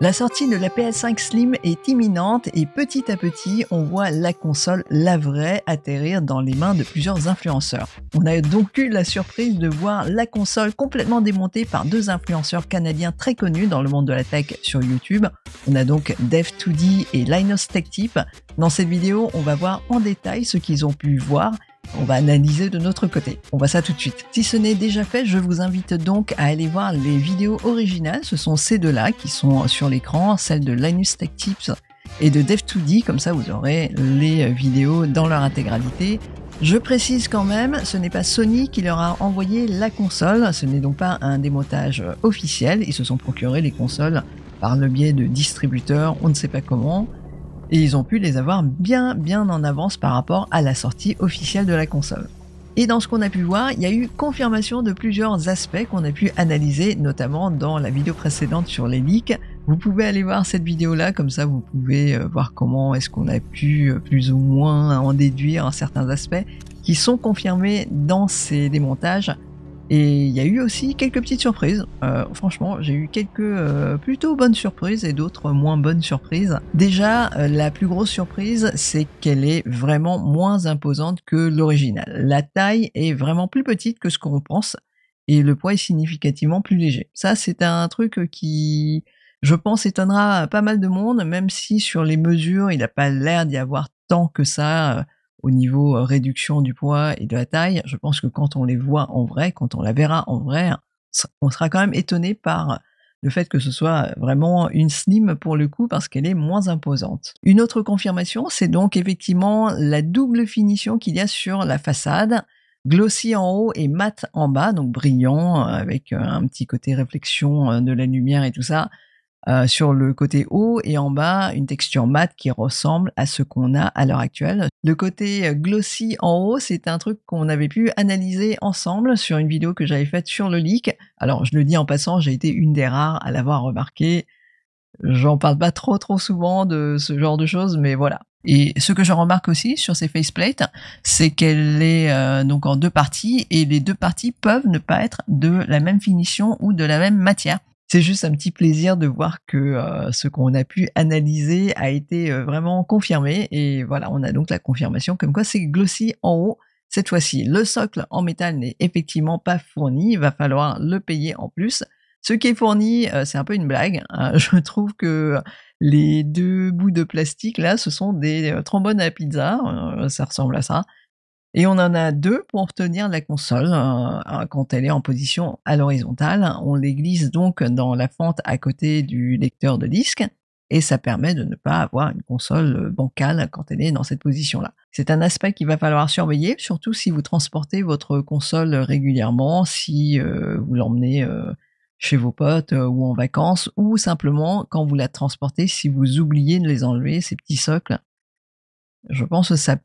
La sortie de la PS5 Slim est imminente et petit à petit, on voit la console, la vraie, atterrir dans les mains de plusieurs influenceurs. On a donc eu la surprise de voir la console complètement démontée par deux influenceurs canadiens très connus dans le monde de la tech sur YouTube. On a donc Dev2D et Linus Tech Dans cette vidéo, on va voir en détail ce qu'ils ont pu voir on va analyser de notre côté. On voit ça tout de suite. Si ce n'est déjà fait, je vous invite donc à aller voir les vidéos originales. Ce sont ces deux-là qui sont sur l'écran, celles de Linus Tech Tips et de Dev2D. Comme ça, vous aurez les vidéos dans leur intégralité. Je précise quand même, ce n'est pas Sony qui leur a envoyé la console, ce n'est donc pas un démontage officiel, ils se sont procurés les consoles par le biais de distributeurs, on ne sait pas comment et ils ont pu les avoir bien bien en avance par rapport à la sortie officielle de la console. Et dans ce qu'on a pu voir, il y a eu confirmation de plusieurs aspects qu'on a pu analyser, notamment dans la vidéo précédente sur les leaks. Vous pouvez aller voir cette vidéo-là, comme ça vous pouvez euh, voir comment est-ce qu'on a pu euh, plus ou moins en déduire certains aspects qui sont confirmés dans ces démontages et il y a eu aussi quelques petites surprises. Euh, franchement, j'ai eu quelques euh, plutôt bonnes surprises et d'autres moins bonnes surprises. Déjà, euh, la plus grosse surprise, c'est qu'elle est vraiment moins imposante que l'original. La taille est vraiment plus petite que ce qu'on pense et le poids est significativement plus léger. Ça, c'est un truc qui, je pense, étonnera pas mal de monde, même si sur les mesures, il n'a pas l'air d'y avoir tant que ça au niveau euh, réduction du poids et de la taille, je pense que quand on les voit en vrai, quand on la verra en vrai, hein, on sera quand même étonné par le fait que ce soit vraiment une slim pour le coup parce qu'elle est moins imposante. Une autre confirmation, c'est donc effectivement la double finition qu'il y a sur la façade, glossy en haut et mat en bas, donc brillant euh, avec euh, un petit côté réflexion de la lumière et tout ça. Euh, sur le côté haut et en bas une texture mate qui ressemble à ce qu'on a à l'heure actuelle. Le côté euh, glossy en haut, c'est un truc qu'on avait pu analyser ensemble sur une vidéo que j'avais faite sur le leak. Alors je le dis en passant, j'ai été une des rares à l'avoir remarqué. J'en parle pas trop trop souvent de ce genre de choses, mais voilà. Et ce que je remarque aussi sur ces faceplates, c'est qu'elle est, euh, donc en deux parties et les deux parties peuvent ne pas être de la même finition ou de la même matière c'est juste un petit plaisir de voir que euh, ce qu'on a pu analyser a été euh, vraiment confirmé. Et voilà, on a donc la confirmation comme quoi c'est glossy en haut cette fois-ci. Le socle en métal n'est effectivement pas fourni, il va falloir le payer en plus. Ce qui est fourni, euh, c'est un peu une blague. Hein. Je trouve que les deux bouts de plastique là, ce sont des trombones à pizza, ça ressemble à ça. Et on en a deux pour tenir la console euh, euh, quand elle est en position à l'horizontale. On les glisse donc dans la fente à côté du lecteur de disque et ça permet de ne pas avoir une console bancale quand elle est dans cette position-là. C'est un aspect qu'il va falloir surveiller, surtout si vous transportez votre console régulièrement, si euh, vous l'emmenez chez vos potes ou en vacances, ou simplement quand vous la transportez, si vous oubliez de les enlever, ces petits socles. Je pense que ça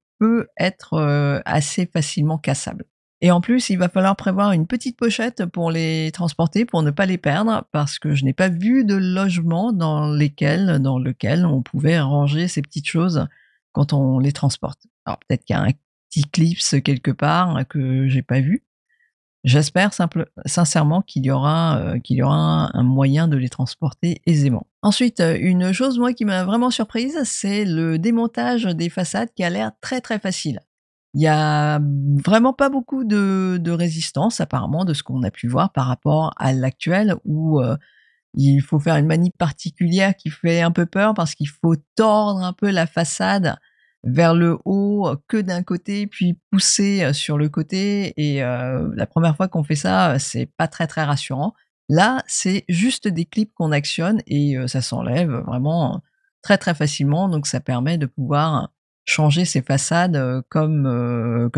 être euh, assez facilement cassable. Et en plus, il va falloir prévoir une petite pochette pour les transporter, pour ne pas les perdre, parce que je n'ai pas vu de logement dans lesquels, dans lequel on pouvait ranger ces petites choses quand on les transporte. Alors peut-être qu'il y a un petit clip quelque part que j'ai pas vu. J'espère sincèrement qu'il y aura, euh, qu'il y aura un moyen de les transporter aisément. Ensuite, euh, une chose moi qui m'a vraiment surprise, c'est le démontage des façades qui a l'air très très facile. Il n'y a vraiment pas beaucoup de, résistance apparemment de ce qu'on a pu voir par rapport à l'actuel où euh, il faut faire une manip particulière qui fait un peu peur parce qu'il faut tordre un peu la façade vers le haut que d'un côté puis pousser euh, sur le côté et la première fois qu'on fait ça c'est pas très très rassurant Là, c'est juste des clips qu'on actionne et ça s'enlève vraiment très très facilement, donc ça permet de pouvoir changer ses façades comme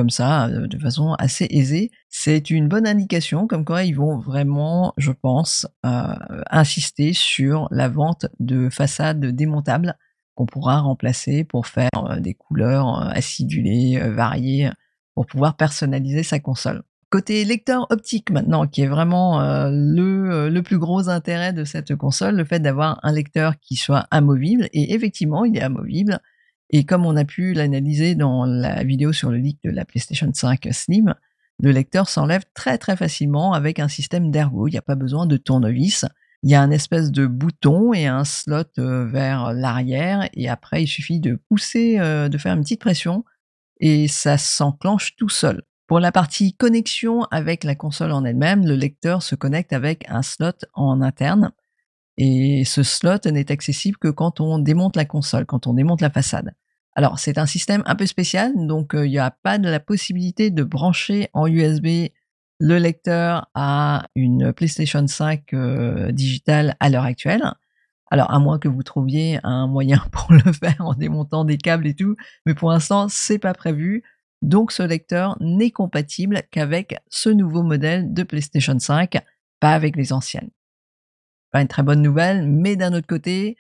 ça de façon assez aisée. C'est une bonne indication comme quoi ils vont vraiment, je pense, euh, insister sur la vente de façades démontables qu'on pourra remplacer pour faire des couleurs acidulées, variées, pour pouvoir personnaliser sa console côté lecteur optique maintenant, qui est vraiment euh, euh, le, plus gros intérêt de cette console, le fait d'avoir un lecteur qui soit amovible. Et effectivement, il est amovible. Et comme on a pu l'analyser dans la vidéo sur le leak de la PlayStation 5 Slim, le lecteur s'enlève très très facilement avec un système d'ergo. Il n'y a pas besoin de tournevis. Il y a un espèce de bouton et un slot euh, vers l'arrière. Et après, il suffit de pousser, de faire une petite pression et ça s'enclenche tout seul. Pour la partie connexion avec la console en elle-même, le lecteur se connecte avec un slot en interne. Et ce slot n'est accessible que quand on démonte la console, quand on démonte la façade. Alors c'est un système un peu spécial, donc euh, il n'y a pas de la possibilité de brancher en USB le lecteur à une PlayStation 5 euh, digitale à l'heure actuelle. Alors à moins que vous trouviez un moyen pour le faire en démontant des câbles et tout, mais pour l'instant c'est pas prévu. Donc ce lecteur n'est compatible qu'avec ce nouveau modèle de PlayStation 5, pas avec les anciennes. Pas une très bonne nouvelle, mais d'un autre côté,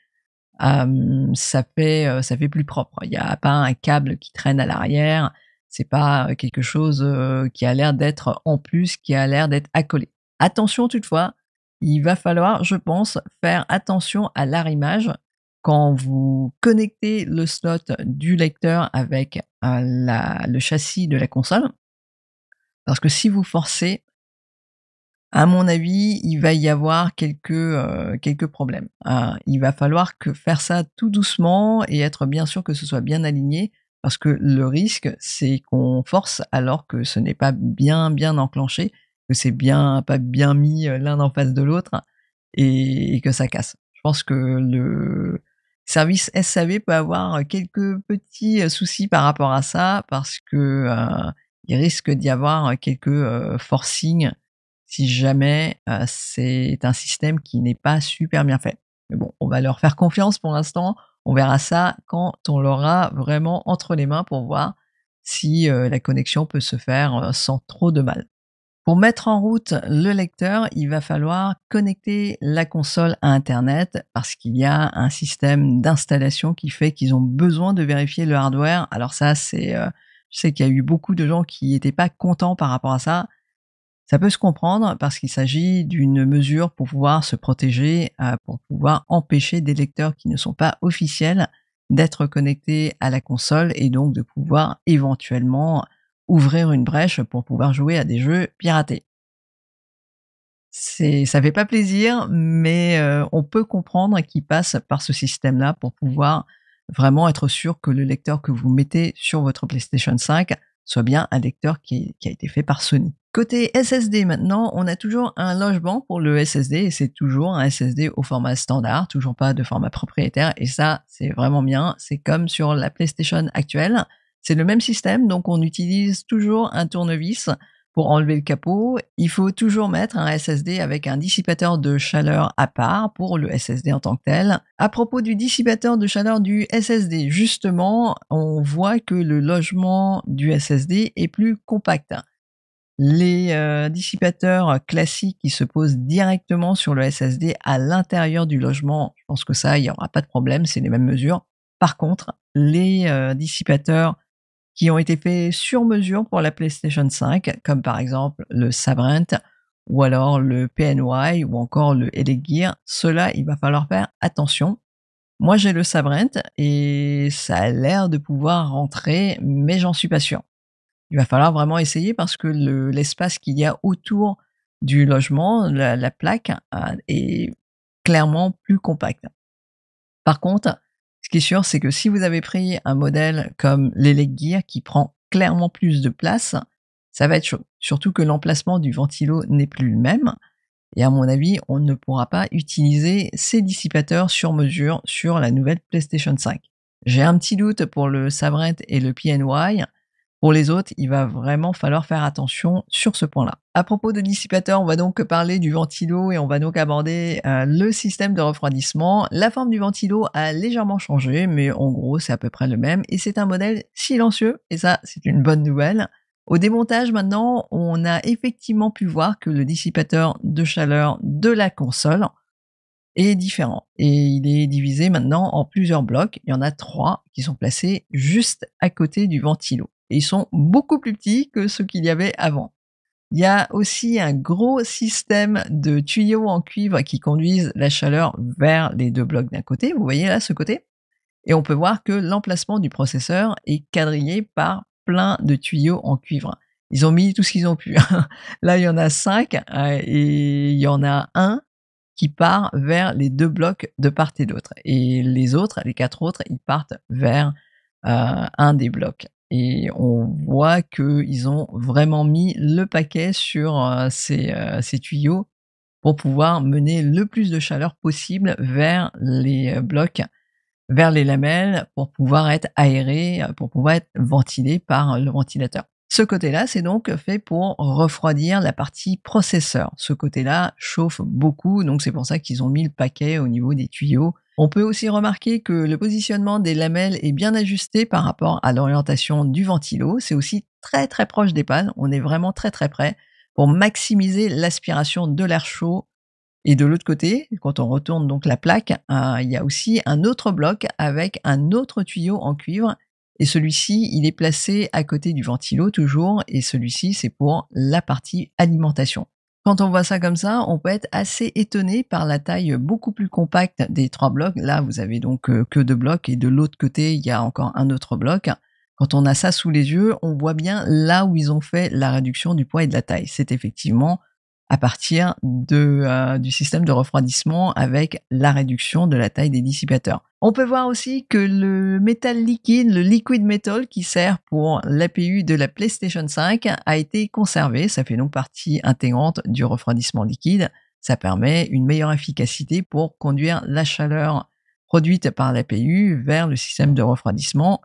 euh, ça, fait, euh, ça fait plus propre. Il n'y a pas un câble qui traîne à l'arrière, c'est pas euh, quelque chose qui a l'air d'être en plus, qui a l'air d'être accolé. Attention toutefois, il va falloir, je pense, faire attention à l'arrimage quand vous connectez le slot du lecteur avec euh, le châssis de la console. Parce que si vous forcez, à mon avis, il va y avoir quelques, euh, quelques problèmes. Euh, il va falloir que faire ça tout doucement et être bien sûr que ce soit bien aligné. Parce que le risque, c'est qu'on force alors que ce n'est pas bien bien enclenché, que c'est bien pas bien mis l'un en face de l'autre et que ça casse. Je pense que le, service SAV peut avoir euh, quelques petits euh, soucis par rapport à ça parce que euh, il risque d'y avoir quelques forcings forcing si jamais c'est un système qui n'est pas super bien fait. Mais bon, on va leur faire confiance pour l'instant. On verra ça quand on l'aura vraiment entre les mains pour voir si la connexion peut se faire sans trop de mal. Pour mettre en route le lecteur, il va falloir connecter la console à Internet parce qu'il y a un système d'installation qui fait qu'ils ont besoin de vérifier le hardware. Alors ça, c'est, euh, je sais qu'il y a eu beaucoup de gens qui n'étaient pas contents par rapport à ça. Ça peut se comprendre parce qu'il s'agit d'une mesure pour pouvoir se protéger, euh, pour pouvoir empêcher des lecteurs qui ne sont pas officiels d'être connectés à la console et donc de pouvoir éventuellement ouvrir une brèche pour pouvoir jouer à des jeux piratés. ça fait pas plaisir, mais euh, on peut comprendre qu'il passe par ce système-là pour pouvoir vraiment être sûr que le lecteur que vous mettez sur votre PlayStation 5 soit bien un lecteur qui a été fait par Sony. Côté SSD maintenant, on a toujours un logement pour le SSD et c'est toujours un SSD au format standard, toujours pas de format propriétaire et ça c'est vraiment bien, c'est comme sur la PlayStation actuelle, c'est le même système, donc on utilise toujours un tournevis pour enlever le capot. Il faut toujours mettre un SSD avec un dissipateur de chaleur à part pour le SSD en tant que tel. À propos du dissipateur de chaleur du SSD, justement, on voit que le logement du SSD est plus compact. Les euh, dissipateurs classiques qui se posent directement sur le SSD à l'intérieur du logement, je pense que ça, il n'y aura pas de problème, c'est les mêmes mesures. Par contre, les euh, dissipateurs qui ont été faits sur mesure pour la PlayStation 5, comme par exemple le Sabrent, ou alors le PNY, ou encore le Elegear. Cela, il va falloir faire attention. Moi, j'ai le Sabrent, et ça a l'air de pouvoir rentrer, mais j'en suis pas sûr. Il va falloir vraiment essayer parce que l'espace qu'il y a autour du logement, la, la plaque, hein, est clairement plus compacte. Par contre, ce qui est sûr, c'est que si vous avez pris un modèle comme l'Elec Gear qui prend clairement plus de place, ça va être chaud. Surtout que l'emplacement du ventilo n'est plus le même. Et à mon avis, on ne pourra pas utiliser ces dissipateurs sur mesure sur la nouvelle PlayStation 5. J'ai un petit doute pour le Sabrent et le PNY, pour les autres, il va vraiment falloir faire attention sur ce point-là. À propos de dissipateur, on va donc parler du ventilo et on va donc aborder euh, le système de refroidissement. La forme du ventilo a légèrement changé, mais en gros c'est à peu près le même et c'est un modèle silencieux et ça c'est une bonne nouvelle. Au démontage maintenant, on a effectivement pu voir que le dissipateur de chaleur de la console est différent. Et il est divisé maintenant en plusieurs blocs. Il y en a trois qui sont placés juste à côté du ventilo. Et ils sont beaucoup plus petits que ceux qu'il y avait avant. Il y a aussi un gros système de tuyaux en cuivre qui conduisent la chaleur vers les deux blocs d'un côté. Vous voyez là ce côté Et on peut voir que l'emplacement du processeur est quadrillé par plein de tuyaux en cuivre. Ils ont mis tout ce qu'ils ont pu. là, il y en a cinq euh, et il y en a un qui part vers les deux blocs de part et d'autre. Et les autres, les quatre autres, ils partent vers euh, un des blocs. Et on voit qu'ils ont vraiment mis le paquet sur euh, euh, ces, tuyaux pour pouvoir mener le plus de chaleur possible vers les euh, blocs, vers les lamelles, pour pouvoir être aérés, pour pouvoir être ventilés par le ventilateur. Ce côté-là, c'est donc fait pour refroidir la partie processeur. Ce côté-là chauffe beaucoup, donc c'est pour ça qu'ils ont mis le paquet au niveau des tuyaux. On peut aussi remarquer que le positionnement des lamelles est bien ajusté par rapport à l'orientation du ventilo. C'est aussi très très proche des pannes, on est vraiment très très près pour maximiser l'aspiration de l'air chaud. Et de l'autre côté, quand on retourne donc la plaque, hein, il y a aussi un autre bloc avec un autre tuyau en cuivre et celui-ci, il est placé à côté du ventilo toujours, et celui-ci, c'est pour la partie alimentation. Quand on voit ça comme ça, on peut être assez étonné par la taille beaucoup plus compacte des trois blocs. Là, vous avez donc euh, que deux blocs et de l'autre côté, il y a encore un autre bloc. Quand on a ça sous les yeux, on voit bien là où ils ont fait la réduction du poids et de la taille. C'est effectivement à partir euh, du système de refroidissement avec la réduction de la taille des dissipateurs. On peut voir aussi que le métal liquide, le liquid metal qui sert pour l'APU de la PlayStation 5 a été conservé, ça fait donc partie intégrante du refroidissement liquide. Ça permet une meilleure efficacité pour conduire la chaleur produite par l'APU vers le système de refroidissement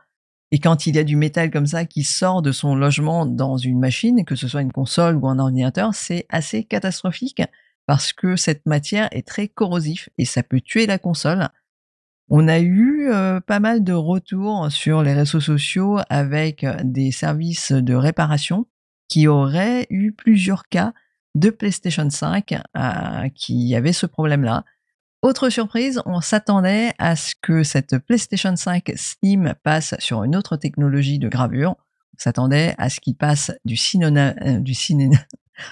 et quand il y a du métal comme ça qui sort de son logement dans une machine, que ce soit une console ou un ordinateur, c'est assez catastrophique parce que cette matière est très corrosive et ça peut tuer la console. On a eu euh, pas mal de retours sur les réseaux sociaux avec euh, des services de réparation qui auraient eu plusieurs cas de PlayStation 5 euh, qui avaient ce problème-là. Autre surprise, on s'attendait à ce que cette PlayStation 5 Steam passe sur une autre technologie de gravure. On s'attendait à ce qu'il passe du, 6 nanomètres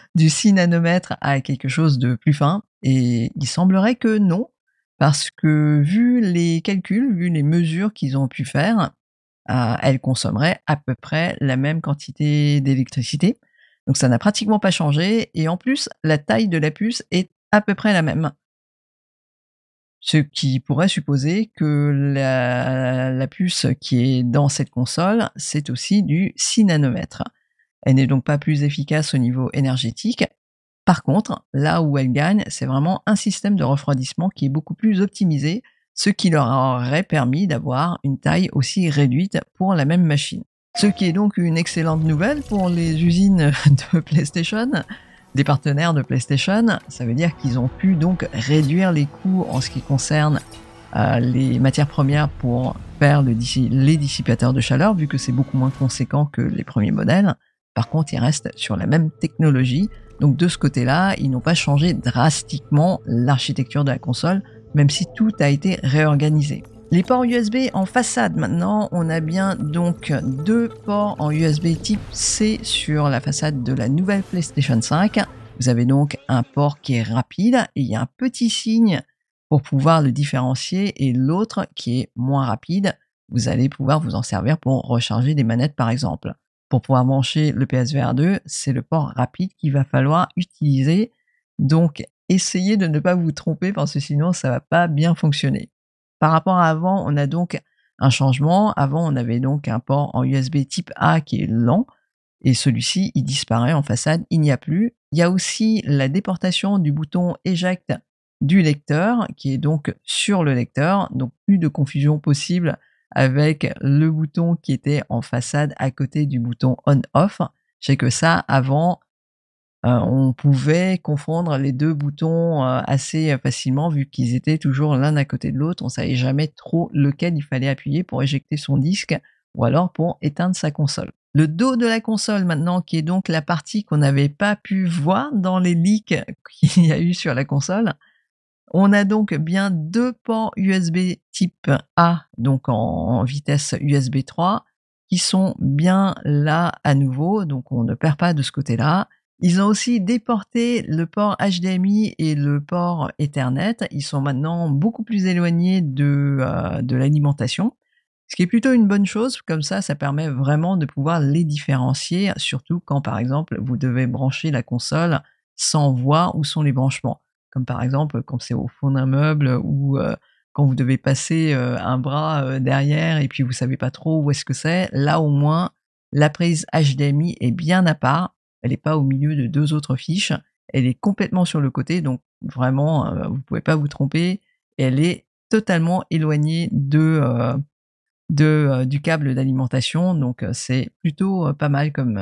euh, du, à quelque chose de plus fin. Et il semblerait que non, parce que vu les calculs, vu les mesures qu'ils ont pu faire, euh, elle consommerait à peu près la même quantité d'électricité. Donc ça n'a pratiquement pas changé. Et en plus, la taille de la puce est à peu près la même. Ce qui pourrait supposer que la, puce qui est dans cette console, c'est aussi du 6 nanomètres. Elle n'est donc pas plus efficace au niveau énergétique. Par contre, là où elle gagne, c'est vraiment un système de refroidissement qui est beaucoup plus optimisé, ce qui leur aurait permis d'avoir une taille aussi réduite pour la même machine. Ce qui est donc une excellente nouvelle pour les usines de PlayStation, des partenaires de PlayStation. Ça veut dire qu'ils ont pu donc réduire les coûts en ce qui concerne euh, les matières premières pour faire les dissipateurs de chaleur, vu que c'est beaucoup moins conséquent que les premiers modèles. Par contre, ils restent sur la même technologie. Donc de ce côté-là, ils n'ont pas changé drastiquement l'architecture de la console, même si tout a été réorganisé. Les ports USB en façade maintenant, on a bien donc deux ports en USB type C sur la façade de la nouvelle PlayStation 5. Vous avez donc un port qui est rapide et il y a un petit signe pour pouvoir le différencier et l'autre qui est moins rapide. Vous allez pouvoir vous en servir pour recharger des manettes par exemple. Pour pouvoir brancher le PSVR 2, c'est le port rapide qu'il va falloir utiliser. Donc essayez de ne pas vous tromper parce que sinon ça va pas bien fonctionner. Par rapport à avant, on a donc un changement. Avant, on avait donc un port en USB type A qui est lent et celui-ci, il disparaît en façade, il n'y a plus. Il y a aussi la déportation du bouton éjecte du lecteur qui est donc sur le lecteur, donc plus de confusion possible avec le bouton qui était en façade à côté du bouton on-off. Je sais que ça, avant, euh, on pouvait confondre les deux boutons euh, assez euh, facilement vu qu'ils étaient toujours l'un à côté de l'autre. On savait jamais trop lequel il fallait appuyer pour éjecter son disque ou alors pour éteindre sa console. Le dos de la console maintenant, qui est donc la partie qu'on n'avait pas pu voir dans les leaks qu'il y a eu sur la console. On a donc bien deux ports USB type A, donc en vitesse USB 3, qui sont bien là à nouveau, donc on ne perd pas de ce côté-là. Ils ont aussi déporté le port HDMI et le port Ethernet. Ils sont maintenant beaucoup plus éloignés euh, de, l'alimentation, ce qui est plutôt une bonne chose. Comme ça, ça permet vraiment de pouvoir les différencier, surtout quand, par exemple, vous devez brancher la console sans voir où sont les branchements. Comme par exemple quand c'est au fond d'un meuble ou euh, quand vous devez passer euh, un bras derrière et puis vous ne savez pas trop où est-ce que c'est. Là, au moins, la prise HDMI est bien à part elle n'est pas au milieu de deux autres fiches, elle est complètement sur le côté, donc vraiment, euh, vous ne pouvez pas vous tromper, elle est totalement éloignée de, euh, de euh, du câble d'alimentation, donc c'est plutôt pas mal comme,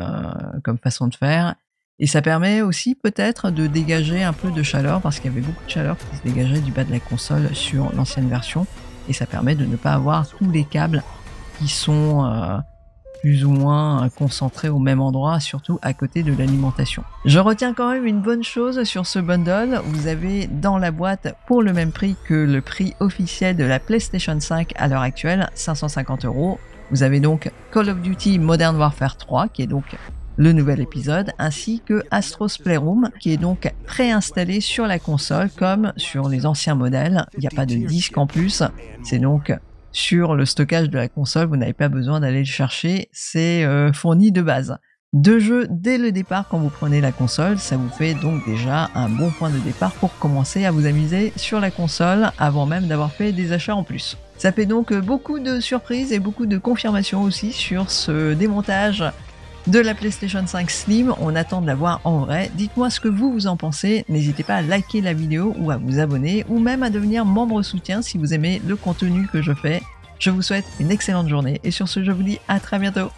comme façon de faire. Et ça permet aussi peut-être de dégager un peu de chaleur, parce qu'il y avait beaucoup de chaleur qui se dégageait du bas de la console sur l'ancienne version, et ça permet de ne pas avoir tous les câbles qui sont plus ou moins concentré au même endroit, surtout à côté de l'alimentation. Je retiens quand même une bonne chose sur ce bundle. Vous avez dans la boîte, pour le même prix que le prix officiel de la PlayStation 5 à l'heure actuelle, 550 euros. Vous avez donc Call of Duty Modern Warfare 3, qui est donc le nouvel épisode, ainsi que Astro's Playroom, qui est donc préinstallé sur la console comme sur les anciens modèles. Il n'y a pas de disque en plus, c'est donc sur le stockage de la console, vous n'avez pas besoin d'aller le chercher, c'est euh, fourni de base. Deux jeux dès le départ quand vous prenez la console, ça vous fait donc déjà un bon point de départ pour commencer à vous amuser sur la console avant même d'avoir fait des achats en plus. Ça fait donc beaucoup de surprises et beaucoup de confirmations aussi sur ce démontage de la PlayStation 5 Slim. On attend de la voir en vrai. Dites-moi ce que vous vous en pensez. N'hésitez pas à liker la vidéo ou à vous abonner ou même à devenir membre soutien si vous aimez le contenu que je fais. Je vous souhaite une excellente journée et sur ce je vous dis à très bientôt.